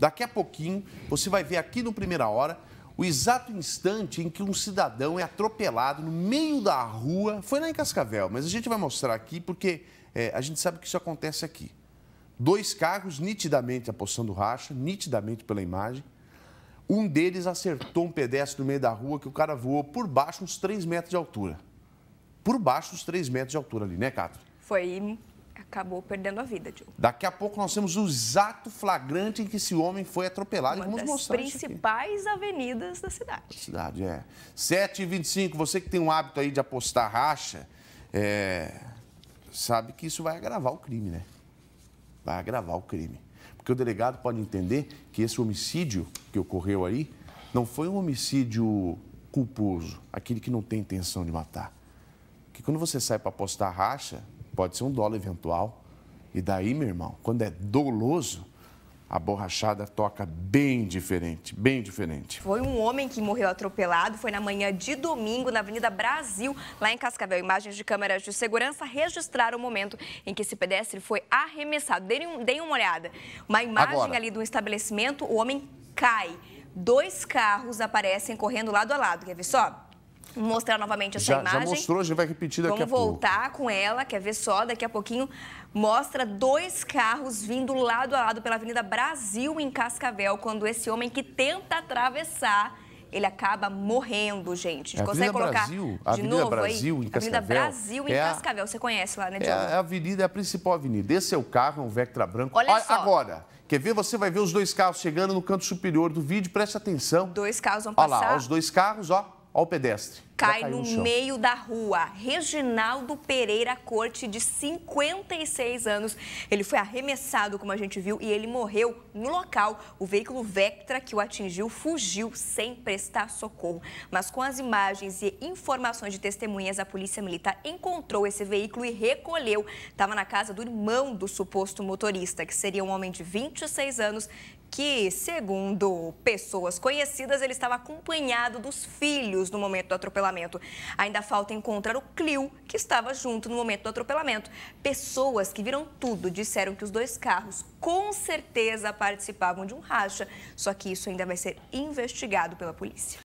Daqui a pouquinho, você vai ver aqui no Primeira Hora o exato instante em que um cidadão é atropelado no meio da rua. Foi lá em Cascavel, mas a gente vai mostrar aqui porque é, a gente sabe que isso acontece aqui. Dois carros nitidamente apostando racha, nitidamente pela imagem. Um deles acertou um pedestre no meio da rua que o cara voou por baixo uns 3 metros de altura. Por baixo uns 3 metros de altura ali, né, Cato? Foi acabou perdendo a vida, Diogo. Daqui a pouco nós temos o exato flagrante em que esse homem foi atropelado. Uma e vamos das mostrar principais avenidas da cidade. Da cidade, é. 7h25, você que tem um hábito aí de apostar racha, é... sabe que isso vai agravar o crime, né? Vai agravar o crime. Porque o delegado pode entender que esse homicídio que ocorreu aí não foi um homicídio culposo, aquele que não tem intenção de matar. Que quando você sai para apostar racha, pode ser um dólar eventual. E daí, meu irmão, quando é doloso, a borrachada toca bem diferente, bem diferente. Foi um homem que morreu atropelado, foi na manhã de domingo na Avenida Brasil, lá em Cascavel. Imagens de câmeras de segurança registraram o momento em que esse pedestre foi arremessado. Deem, deem uma olhada. Uma imagem Agora. ali do estabelecimento, o homem cai. Dois carros aparecem correndo lado a lado. Quer ver só? mostrar novamente essa já, imagem. Já mostrou, a gente vai repetir daqui Vamos a pouco. Vamos voltar com ela, quer ver só, daqui a pouquinho mostra dois carros vindo lado a lado pela Avenida Brasil em Cascavel, quando esse homem que tenta atravessar, ele acaba morrendo, gente. A, a consegue Avenida colocar Brasil, de Avenida novo Brasil aí? em Cascavel. Avenida Brasil em é Cascavel, você conhece lá, né, é Diogo? É a avenida, é a principal avenida. Esse é o carro, é um Vectra branco. Olha, Olha só. Agora, Quer ver? Você vai ver os dois carros chegando no canto superior do vídeo, preste atenção. Dois carros vão passar. Olha lá, os dois carros, ó, ao pedestre. Cai no, no meio da rua. Reginaldo Pereira Corte, de 56 anos. Ele foi arremessado, como a gente viu, e ele morreu no local. O veículo Vectra que o atingiu fugiu sem prestar socorro. Mas com as imagens e informações de testemunhas, a Polícia Militar encontrou esse veículo e recolheu. Estava na casa do irmão do suposto motorista, que seria um homem de 26 anos, que, segundo pessoas conhecidas, ele estava acompanhado dos filhos no momento do atropelamento. Ainda falta encontrar o Clio, que estava junto no momento do atropelamento. Pessoas que viram tudo disseram que os dois carros com certeza participavam de um racha, só que isso ainda vai ser investigado pela polícia.